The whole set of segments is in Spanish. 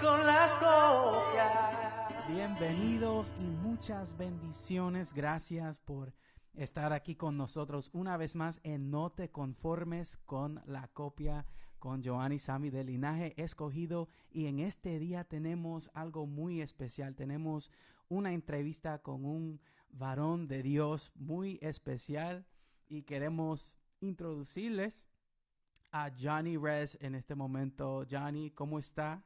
con la copia. Bienvenidos y muchas bendiciones. Gracias por estar aquí con nosotros una vez más en No te conformes con la copia con Joanny Sami del linaje escogido y en este día tenemos algo muy especial. Tenemos una entrevista con un varón de Dios muy especial y queremos introducirles a Johnny Rez en este momento. Johnny, ¿cómo está?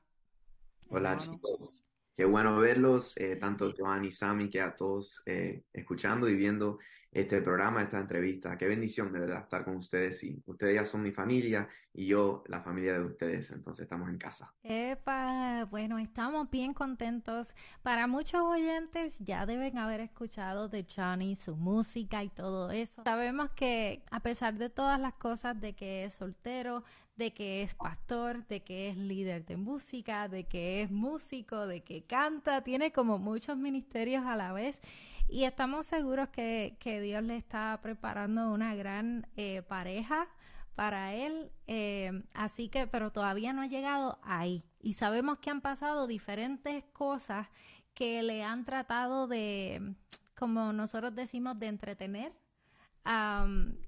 Hola chicos, qué bueno verlos, eh, tanto Joan y Sami que a todos eh, escuchando y viendo este programa, esta entrevista. Qué bendición de verdad estar con ustedes y ustedes ya son mi familia y yo la familia de ustedes, entonces estamos en casa. Epa, bueno, estamos bien contentos. Para muchos oyentes ya deben haber escuchado de Johnny, su música y todo eso. Sabemos que a pesar de todas las cosas de que es soltero, de que es pastor, de que es líder de música, de que es músico, de que canta, tiene como muchos ministerios a la vez y estamos seguros que, Dios le está preparando una gran eh, pareja para él, eh, así que, pero todavía no ha llegado ahí y sabemos que han pasado diferentes cosas que le han tratado de, como nosotros decimos, de entretener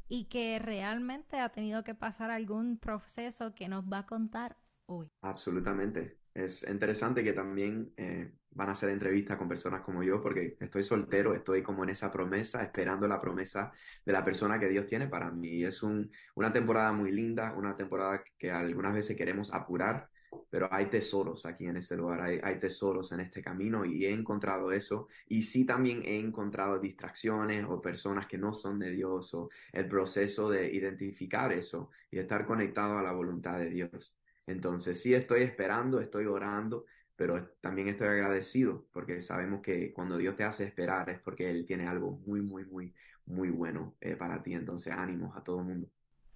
y que realmente ha tenido que pasar algún proceso que nos va a contar hoy. Absolutamente. Es interesante que también eh, van a hacer entrevistas con personas como yo, porque estoy soltero, estoy como en esa promesa, esperando la promesa de la persona que Dios tiene para mí. Es una temporada muy linda, una temporada que algunas veces queremos apurar, pero hay tesoros aquí en ese lugar, hay, tesoros en este camino y he encontrado eso. Y sí también he encontrado distracciones o personas que no son de Dios o el proceso de identificar eso y estar conectado a la voluntad de Dios. Entonces sí estoy esperando, estoy orando, pero también estoy agradecido porque sabemos que cuando Dios te hace esperar es porque Él tiene algo muy, muy, muy, muy bueno eh, para ti. Entonces ánimos a todo el mundo.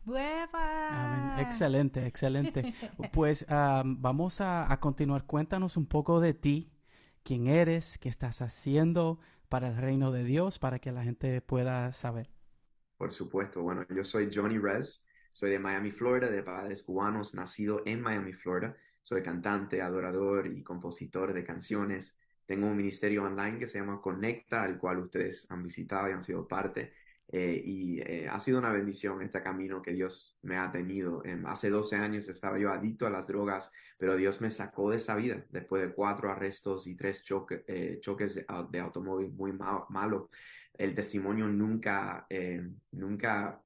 ¡Bueva! Ah, excelente, excelente. pues ah, vamos a, a, continuar. Cuéntanos un poco de ti, quién eres, qué estás haciendo para el reino de Dios, para que la gente pueda saber. Por supuesto, bueno, yo soy Johnny Rez, soy de Miami, Florida, de padres cubanos, nacido en Miami, Florida. Soy cantante, adorador y compositor de canciones. Tengo un ministerio online que se llama Conecta, al cual ustedes han visitado y han sido parte. Eh, y eh, ha sido una bendición este camino que Dios me ha tenido. Em, hace 12 años estaba yo adicto a las drogas, pero Dios me sacó de esa vida después de cuatro arrestos y tres eh, choques de, automóvil muy malo El testimonio nunca, nunca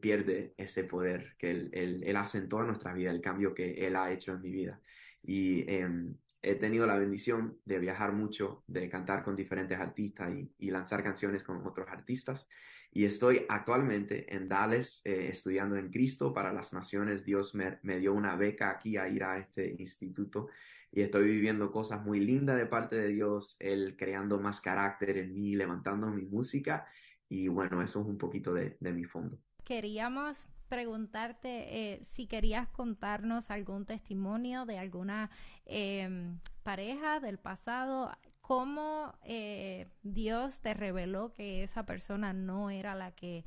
pierde ese poder que él, él, él, asentó en nuestra vida, el cambio que Él ha hecho en mi vida. Y em, he tenido la bendición de viajar mucho, de cantar con diferentes artistas y, lanzar canciones con otros artistas. Y estoy actualmente en Dallas eh, estudiando en Cristo para las Naciones. Dios me, dio una beca aquí a ir a este instituto y estoy viviendo cosas muy lindas de parte de Dios, Él creando más carácter en mí, levantando mi música. Y bueno, eso es un poquito de, de mi fondo. Queríamos preguntarte eh, si querías contarnos algún testimonio de alguna em, pareja del pasado, cómo eh, Dios te reveló que esa persona no era la que,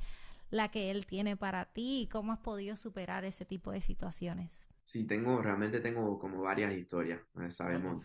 la que Él tiene para ti y cómo has podido superar ese tipo de situaciones. Sí, tengo, realmente tengo como varias historias, eh, sabemos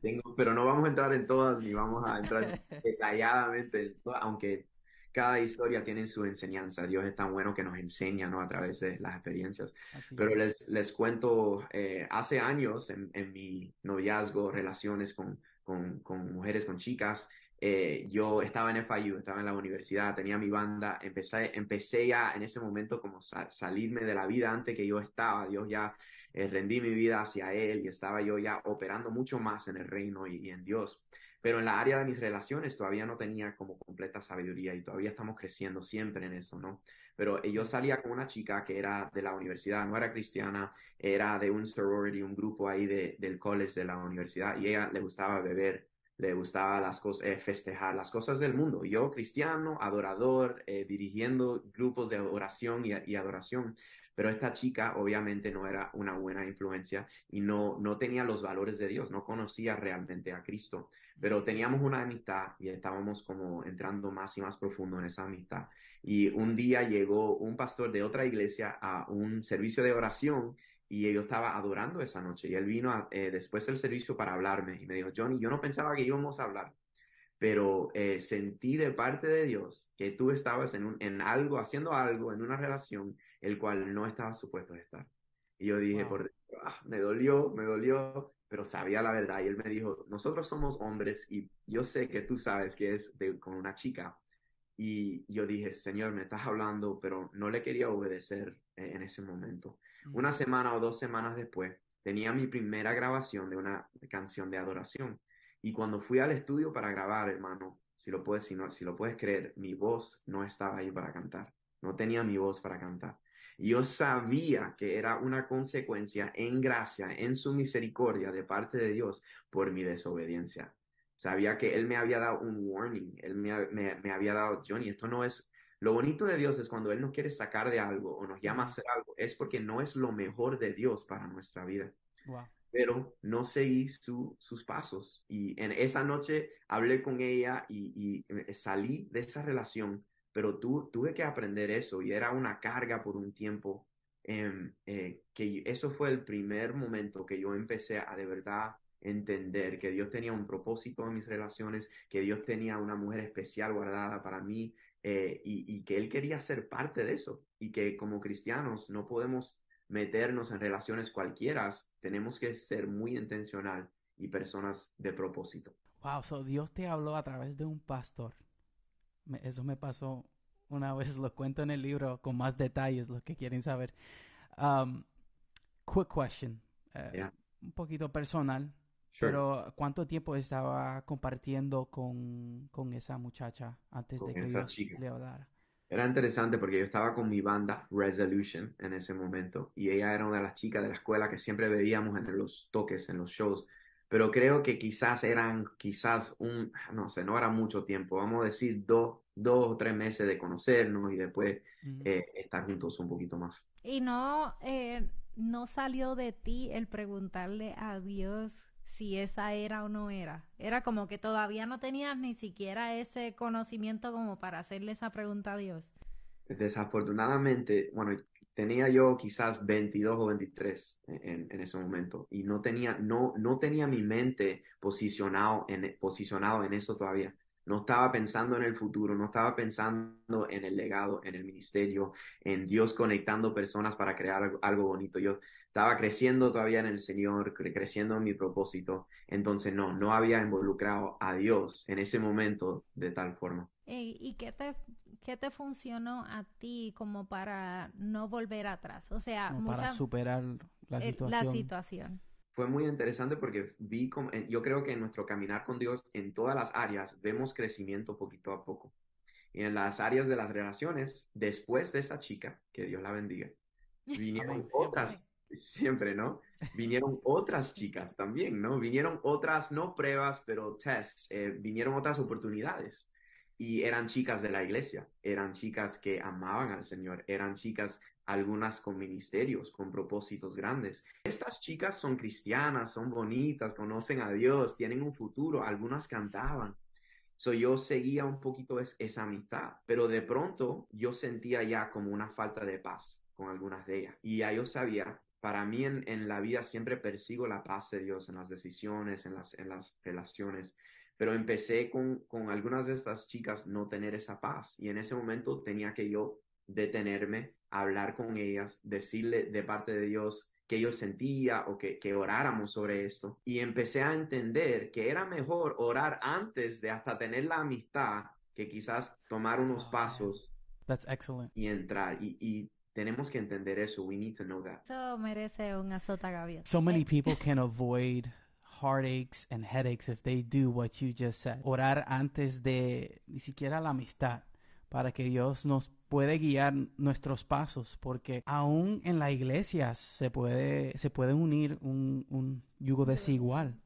tengo, pero no vamos a entrar en todas ni vamos a entrar detalladamente en todas, aunque cada historia tiene su enseñanza. Dios es tan bueno que nos enseña ¿no? a través de las experiencias. Pero les, les cuento, eh, hace años en, en, mi noviazgo, relaciones con, con, mujeres, con chicas, eh, yo estaba en FIU, estaba en la universidad, tenía mi banda, empecé, empecé ya en ese momento como salirme de la vida antes que yo estaba, Dios ya eh, rendí mi vida hacia Él y estaba yo ya operando mucho más en el reino y en Dios. Pero en la área de mis relaciones todavía no tenía como completa sabiduría y todavía estamos creciendo siempre en eso, ¿no? Pero yo salía con una chica que era de la universidad, no era cristiana, era de un sorority, un grupo ahí del college de la universidad y ella le gustaba beber le gustaba las cosas, eh, festejar las cosas del mundo. Yo, cristiano, adorador, eh, dirigiendo grupos de oración y, adoración, pero esta chica obviamente no era una buena influencia y no, no tenía los valores de Dios, no conocía realmente a Cristo. Pero teníamos una amistad y estábamos como entrando más y más profundo en esa amistad. Y un día llegó un pastor de otra iglesia a un servicio de oración y yo estaba adorando esa noche y él vino eh, después del servicio para hablarme y me dijo, Johnny, yo no pensaba que íbamos a hablar, pero eh, sentí de parte de Dios que tú estabas en, un, en algo, haciendo algo, en una relación el cual no estaba supuesto a estar. Y yo dije, por ah, me dolió, me dolió, pero sabía la verdad. Y él me dijo, nosotros somos hombres y yo sé que tú sabes que es de, con una chica. Y yo dije, Señor, me estás hablando, pero no le quería obedecer eh, en ese momento. Una mm. semana o dos semanas después, tenía mi primera grabación de una canción de adoración. Y cuando fui al estudio para grabar, hermano, si lo puedes, si lo puedes creer, mi voz no estaba ahí para cantar. No tenía mi voz para cantar. Yo sabía que era una consecuencia en gracia, en su misericordia de parte de Dios por mi desobediencia. Sabía que Él me había dado un warning, Él me, había dado, Johnny, esto no es... Lo bonito de Dios es cuando Él nos quiere sacar de algo o nos llama a hacer algo, es porque no es lo mejor de Dios para nuestra vida. pero no seguí sus pasos. Y en esa noche hablé con ella y, eh, salí de esa relación pero tuve que aprender eso y era una carga por un tiempo. Em, eh, que eso fue el primer momento que yo empecé a de verdad entender que Dios tenía un propósito en mis relaciones, que Dios tenía una mujer especial guardada para mí eh, y, que Él quería ser parte de eso y que como cristianos no podemos meternos en relaciones cualquiera, tenemos que ser muy intencional y personas de propósito. Wow, Dios te habló a través de un pastor eso me pasó una vez, lo cuento en el libro con más detalles, lo que quieren saber. Um, quick question, eh, un poquito personal, pero ¿cuánto tiempo estaba compartiendo con, con esa muchacha antes de que yo le hablara? Era interesante porque yo estaba con mi banda Resolution en ese momento y ella era una de las chicas de la escuela que siempre veíamos en los toques, en los shows pero creo que quizás eran, quizás un, ah, no sé, no era mucho tiempo, vamos a decir dos, dos o tres meses de conocernos y después eh, estar juntos un poquito más. Y no, eh, no salió de ti el preguntarle a Dios si esa era o no era. Era como que todavía no tenías ni siquiera ese conocimiento como para hacerle esa pregunta a Dios. Desafortunadamente, bueno, tenía yo quizás 22 o 23 en, ese momento y no tenía, no, no tenía mi mente posicionado en, posicionado en eso todavía. No estaba pensando en el futuro, no estaba pensando en el legado, en el ministerio, en Dios conectando personas para crear algo, bonito. Yo estaba creciendo todavía en el Señor, creciendo en mi propósito. Entonces, no, no había involucrado a Dios en ese momento de tal forma. ¿Y qué te, qué te funcionó a ti como para no volver atrás? O sea, para superar la eh, situación. Fue muy interesante porque vi, como, eh, yo creo que en nuestro caminar con Dios, en todas las áreas, vemos crecimiento poquito a poco. Y en las áreas de las relaciones, después de esa chica, que Dios la bendiga, vinieron otras, siempre, ¿no? Vinieron otras chicas también, ¿no? Vinieron otras, no pruebas, pero tests, eh, vinieron otras oportunidades y eran chicas de la iglesia, eran chicas que amaban al Señor, eran chicas algunas con ministerios, con propósitos grandes. Estas chicas son cristianas, son bonitas, conocen a Dios, tienen un futuro, algunas cantaban. So yo seguía un poquito esa amistad, pero de pronto yo sentía ya como una falta de paz con algunas de ellas. Y ya yo sabía, para mí en, la vida siempre persigo la paz de Dios en las decisiones, en las, en las relaciones pero empecé con, algunas de estas chicas no tener esa paz y en ese momento tenía que yo detenerme, hablar con ellas, decirle de parte de Dios que yo sentía o que, que oráramos sobre esto. Y empecé a entender que era mejor orar antes de hasta tener la amistad que quizás tomar unos oh, pasos y entrar. Y, y tenemos que entender eso. We merece un azota, So many eh, people can avoid heartaches and headaches if they do what you just said. Orar antes de ni siquiera la amistad para que Dios nos puede guiar nuestros pasos, porque aún en la iglesia se puede, se puede unir un, un yugo desigual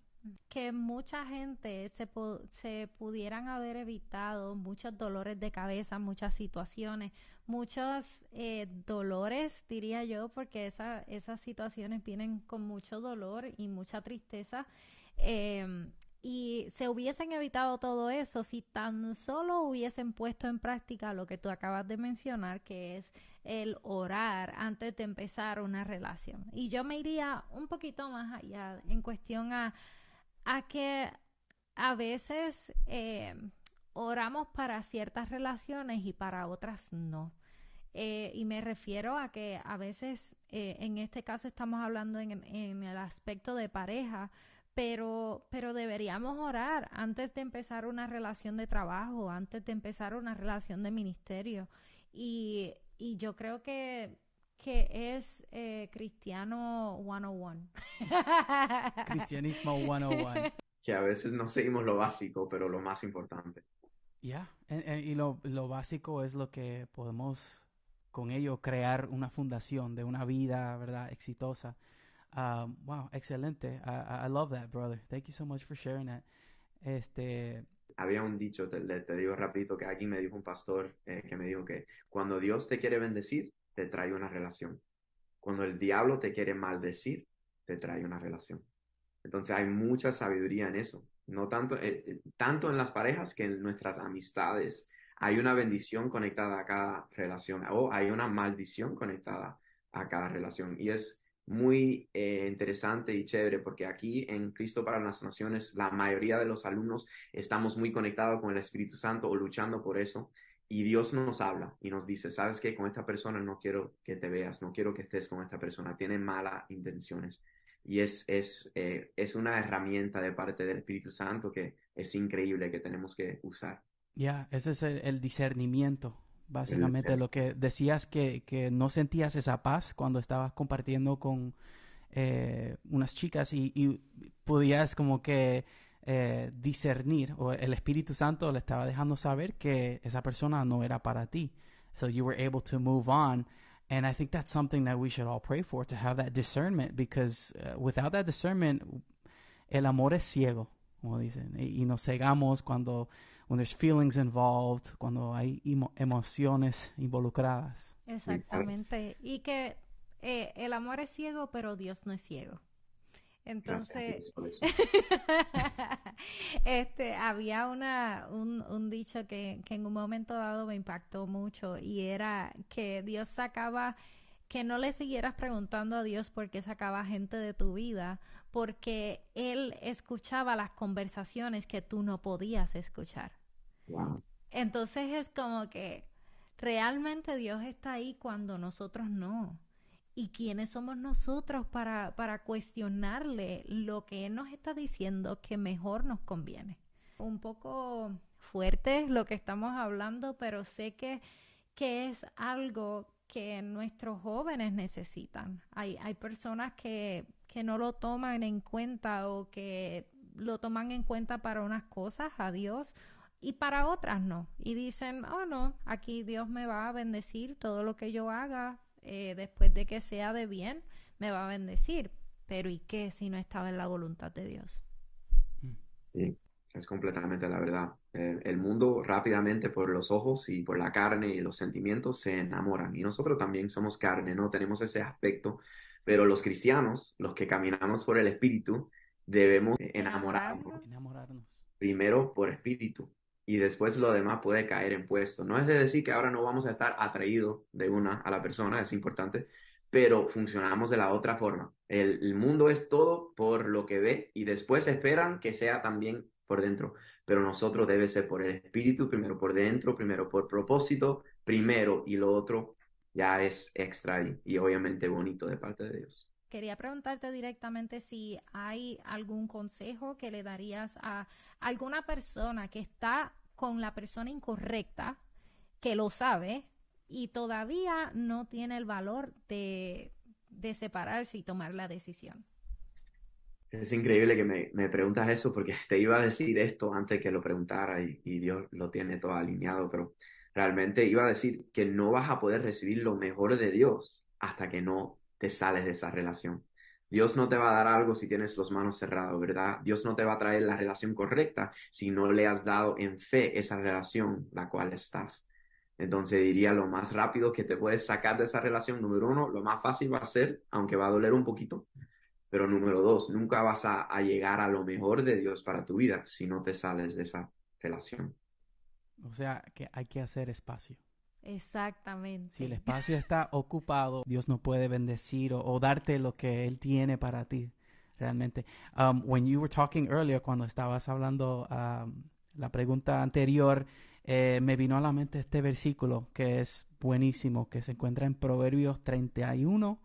que mucha gente se, se pudieran haber evitado muchos dolores de cabeza, muchas situaciones, muchos eh, dolores, diría yo, porque esas situaciones vienen con mucho dolor y mucha tristeza. Em, y se hubiesen evitado todo eso si tan solo hubiesen puesto en práctica lo que tú acabas de mencionar, que es el orar antes de empezar una relación. Y yo me iría un poquito más allá en cuestión a a que a veces eh, oramos para ciertas relaciones y para otras no. Eh, y me refiero a que a veces, eh, en este caso estamos hablando en, el aspecto de pareja, pero, pero deberíamos orar antes de empezar una relación de trabajo, antes de empezar una relación de ministerio. y yo creo que que es eh, Cristiano 101. Cristianismo 101. Que a veces no seguimos lo básico, pero lo más importante. Ya, y, lo, lo, básico es lo que podemos con ello crear una fundación de una vida, ¿verdad? Exitosa. Um, wow, excelente. I, love that, brother. Thank you so much for sharing that. Este... Había un dicho, te, digo rapidito, que alguien me dijo, un pastor, eh, que me dijo que cuando Dios te quiere bendecir, te trae una relación. Cuando el diablo te quiere maldecir, te trae una relación. Entonces hay mucha sabiduría en eso, no tanto, eh, eh, tanto en las parejas que en nuestras amistades. Hay una bendición conectada a cada relación o hay una maldición conectada a cada relación. Y es muy eh, interesante y chévere porque aquí en Cristo para las Naciones la mayoría de los alumnos estamos muy conectados con el Espíritu Santo o luchando por eso y Dios nos habla y nos dice, sabes que con esta persona no quiero que te veas, no quiero que estés con esta persona, tiene malas intenciones. Y es, es, eh, es una herramienta de parte del Espíritu Santo que es increíble que tenemos que usar. Ya, ese es el, discernimiento, básicamente. lo que decías que, que, no sentías esa paz cuando estabas compartiendo con eh, unas chicas y podías como que eh, discernir, o el Espíritu Santo le estaba dejando saber que esa persona no era para ti. So you were able to move on. And I think that's something that we should all pray for to have that discernment because uh, without that discernment, el amor es ciego, como dicen. Y, nos cegamos cuando when there's feelings involved, cuando hay emociones involucradas. Exactamente. Y que eh, el amor es ciego, pero Dios no es ciego. Entonces, este, había una, un, dicho que, en un momento dado me impactó mucho y era que Dios sacaba, que no le siguieras preguntando a Dios por qué sacaba gente de tu vida, porque Él escuchaba las conversaciones que tú no podías escuchar. Entonces es como que realmente Dios está ahí cuando nosotros no. ¿Y quiénes somos nosotros para, para cuestionarle lo que Él nos está diciendo que mejor nos conviene? Un poco fuerte lo que estamos hablando, pero sé que, que es algo que nuestros jóvenes necesitan. Hay, hay personas que, que no lo toman en cuenta o que lo toman en cuenta para unas cosas a Dios y para otras no. Y dicen, oh no, aquí Dios me va a bendecir todo lo que yo haga, eh, después de que sea de bien, me va a bendecir. Pero ¿y qué si no estaba en la voluntad de Dios? Mm. Sí, es completamente la verdad. Eh, el, mundo rápidamente por los ojos y por la carne y los sentimientos se enamoran. Y nosotros también somos carne, ¿no? Tenemos ese aspecto. Pero los cristianos, los que caminamos por el Espíritu, debemos enamorarnos. Primero por espíritu y después lo demás puede caer en puesto. No es de decir que ahora no vamos a estar atraídos de una a la persona, es importante, pero funcionamos de la otra forma. El, mundo es todo por lo que ve y después esperan que sea también por dentro, pero nosotros debe ser por el espíritu, primero por dentro, primero por propósito, primero y lo otro ya es extra y obviamente bonito de parte de Dios. Quería preguntarte directamente si hay algún consejo que le darías a alguna persona que está con la persona incorrecta, que lo sabe y todavía no tiene el valor de, de separarse y tomar la decisión. Es increíble que me, preguntas eso porque te iba a decir esto antes que lo preguntara y, y, Dios lo tiene todo alineado, pero realmente iba a decir que no vas a poder recibir lo mejor de Dios hasta que no te sales de esa relación. Dios no te va a dar algo si tienes los manos cerradas, ¿verdad? Dios no te va a traer la relación correcta si no le has dado en fe esa relación la cual estás. Entonces diría lo más rápido que te puedes sacar de esa relación, número uno, lo más fácil va a ser, aunque va a doler un poquito, pero número dos, nunca vas a llegar a lo mejor de Dios para tu vida si no te sales de esa relación. O sea, que hay que hacer espacio. Exactamente. Si el espacio está ocupado, Dios no puede bendecir o, darte lo que Él tiene para ti, realmente. Um, when you were talking earlier, cuando estabas hablando um, la pregunta anterior, eh, me vino a la mente este versículo que es buenísimo, que se encuentra en Proverbios 31,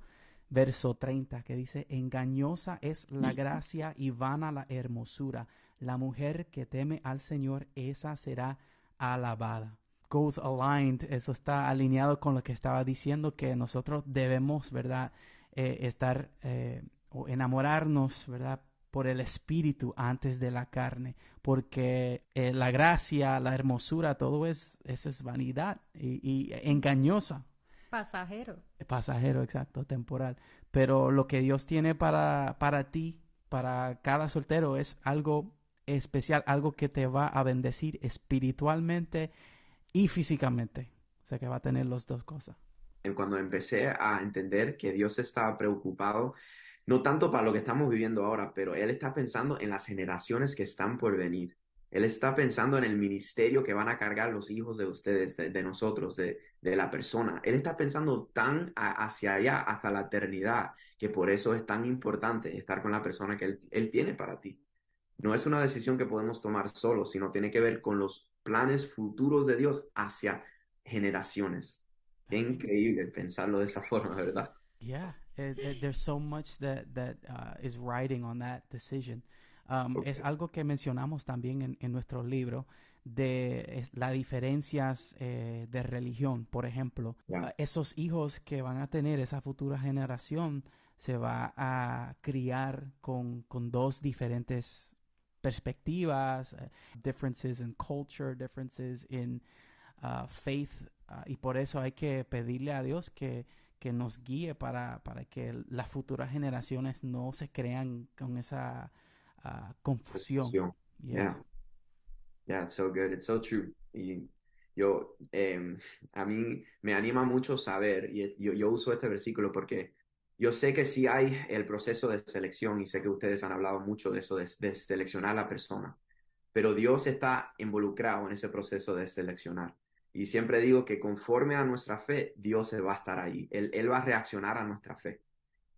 verso 30, que dice, engañosa es la mm. gracia y vana la hermosura. La mujer que teme al Señor, esa será alabada goes aligned, eso está alineado con lo que estaba diciendo, que nosotros debemos, ¿verdad? Eh, estar eh, o enamorarnos, ¿verdad? Por el espíritu antes de la carne, porque eh, la gracia, la hermosura, todo es, eso es vanidad y, y engañosa. Pasajero. Pasajero, exacto, temporal. Pero lo que Dios tiene para, para ti, para cada soltero, es algo especial, algo que te va a bendecir espiritualmente y físicamente. O sea que va a tener las dos cosas. Eh, cuando empecé a entender que Dios estaba preocupado, no tanto para lo que estamos viviendo ahora, pero Él está pensando en las generaciones que están por venir. Él está pensando en el ministerio que van a cargar los hijos de ustedes, de, nosotros, de, la persona. Él está pensando tan hacia allá, hasta la eternidad, que por eso es tan importante estar con la persona que él, él tiene para ti. No es una decisión que podemos tomar solos, sino tiene que ver con los planes futuros de Dios hacia generaciones. Increíble pensarlo de esa forma, ¿verdad? Yeah, eh, eh, there's so much that, that uh, is riding on that decision. Um, es algo que mencionamos también en, nuestro libro de las diferencias eh, de religión, por ejemplo. Uh, esos hijos que van a tener esa futura generación se va a criar con, con dos diferentes perspectivas, eh, differences in culture, differences in uh, faith. Ah, y por eso hay que pedirle a Dios que, nos guíe para, para, que las futuras generaciones no se crean con esa ah, confusión. Yeah. Yeah, it's so good. It's so true. Y yo, em, a mí me anima mucho saber, y yo, yo uso este versículo porque yo sé que sí hay el proceso de selección y sé que ustedes han hablado mucho de eso, de, seleccionar a la persona, pero Dios está involucrado en ese proceso de seleccionar. Y siempre digo que conforme a nuestra fe, Dios va a estar ahí. Él, él va a reaccionar a nuestra fe.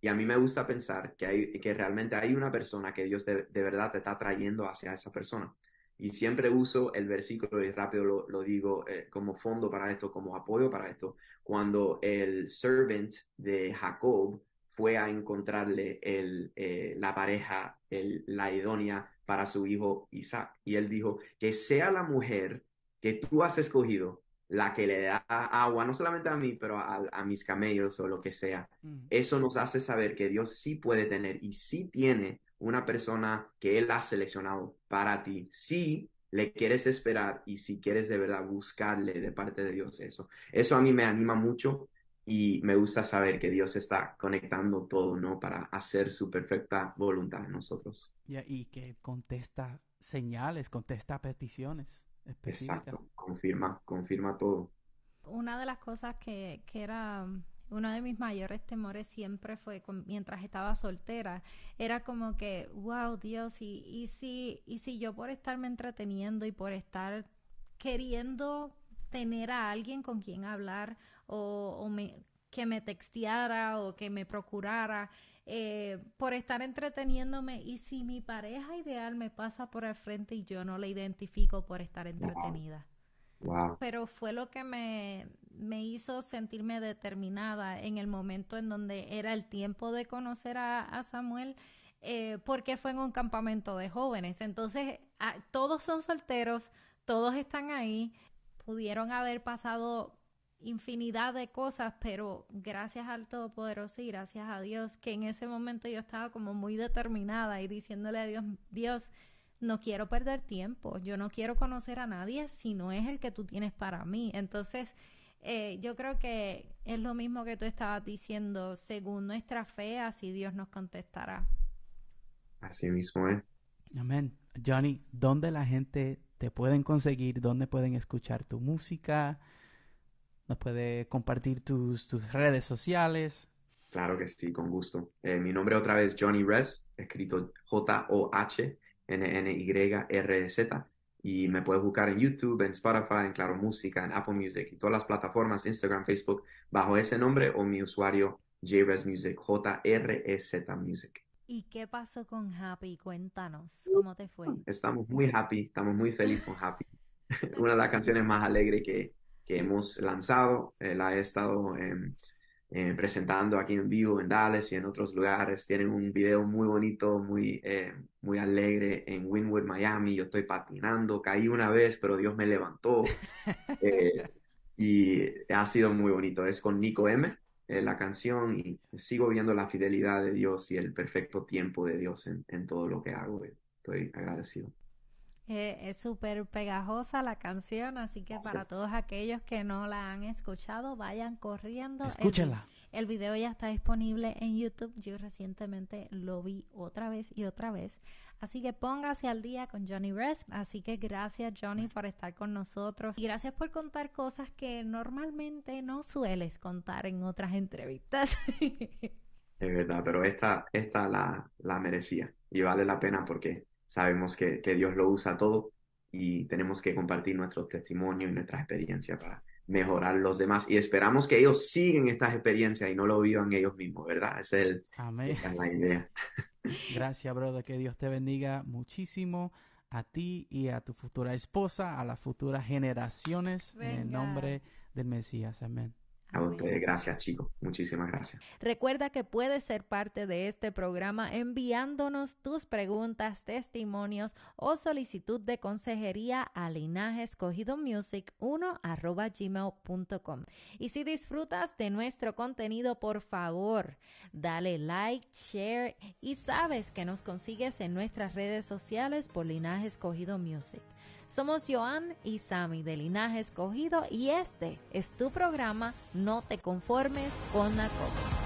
Y a mí me gusta pensar que, hay, que realmente hay una persona que Dios de, de verdad te está trayendo hacia esa persona. Y siempre uso el versículo y rápido lo, digo eh, como fondo para esto, como apoyo para esto. Cuando el servant de Jacob fue a encontrarle el, eh, la pareja, la idónea para su hijo Isaac. Y él dijo, que sea la mujer que tú has escogido la que le da agua, no solamente a mí, pero a, mis camellos o lo que sea. Eso nos hace saber que Dios sí puede tener y sí tiene una persona que Él ha seleccionado para ti. Sí le quieres esperar y si quieres de verdad buscarle de parte de Dios eso. Eso a mí me anima mucho y me gusta saber que Dios está conectando todo, ¿no? Para hacer su perfecta voluntad en nosotros. y que contesta señales, contesta peticiones Exacto, confirma, confirma todo. Una de las cosas que, que era uno de mis mayores temores siempre fue mientras estaba soltera, era como que, wow, Dios, y, y, si, y si yo por estarme entreteniendo y por estar queriendo tener a alguien con quien hablar o, me, que me texteara o que me procurara eh, por estar entreteniéndome. Y si mi pareja ideal me pasa por el frente y yo no la identifico por estar entretenida. Pero fue lo que me, me, hizo sentirme determinada en el momento en donde era el tiempo de conocer a, Samuel. Eh, porque fue en un campamento de jóvenes. Entonces, ah, todos son solteros, todos están ahí. Pudieron haber pasado infinidad de cosas, pero gracias al Todopoderoso y gracias a Dios, que en ese momento yo estaba como muy determinada y diciéndole a Dios, Dios, no quiero perder tiempo, yo no quiero conocer a nadie si no es el que tú tienes para mí. Entonces, eh, yo creo que es lo mismo que tú estabas diciendo, según nuestra fe, así Dios nos contestará. Así mismo es. Amén. Johnny, ¿dónde la gente te pueden conseguir? ¿Dónde pueden escuchar tu música? nos puede compartir tus, tus redes sociales. Claro que sí, con gusto. Eh, mi nombre otra vez Johnny Rez, escrito J-O-H-N-N-Y-R-Z. Y me puedes buscar en YouTube, en Spotify, en Claro Música, en Apple Music y todas las plataformas, Instagram, Facebook, bajo ese nombre o mi usuario JRez Music, J-R-E-Z Music. ¿Y qué pasó con Happy? Cuéntanos, ¿cómo te fue? Estamos muy happy, estamos muy felices con Happy. Una de las canciones más alegres que, que hemos lanzado. Eh, la he estado em, eh, presentando aquí en vivo en Dallas y en otros lugares. Tienen un video muy bonito, muy, eh, muy alegre en Wynwood, Miami. Yo estoy patinando, caí una vez, pero Dios me levantó. y ha sido muy bonito. Es con Nico M la canción y sigo viendo la fidelidad de Dios y el perfecto tiempo de Dios en, en todo lo que hago. Estoy agradecido. Eh, es súper pegajosa la canción, así que para todos aquellos que no la han escuchado, vayan corriendo. Escúchenla. El, video ya está disponible en YouTube. Yo recientemente lo vi otra vez y otra vez. Así que póngase al día con Johnny Rest. Así que gracias Johnny por estar con nosotros. Y gracias por contar cosas que normalmente no sueles contar en otras entrevistas. Es verdad, pero esta, esta la, la merecía. Y vale la pena porque Sabemos que, Dios lo usa todo y tenemos que compartir nuestros testimonio y nuestras experiencias para mejorar los demás y esperamos que ellos sigan estas experiencias y no lo vivan ellos mismos, ¿verdad? es, la idea. Gracias, brother, que Dios te bendiga muchísimo a ti y a tu futura esposa, a las futuras generaciones, en el nombre del Mesías. Amén. A ustedes, gracias chicos, muchísimas gracias. Recuerda que puedes ser parte de este programa enviándonos tus preguntas, testimonios o solicitud de consejería a linajescogidomusic1.gmail.com. Y si disfrutas de nuestro contenido, por favor, dale like, share y sabes que nos consigues en nuestras redes sociales por Linaje Escogido Music. Somos Joan y Sami de Linaje Escogido y este es tu programa no te conformes con la copa.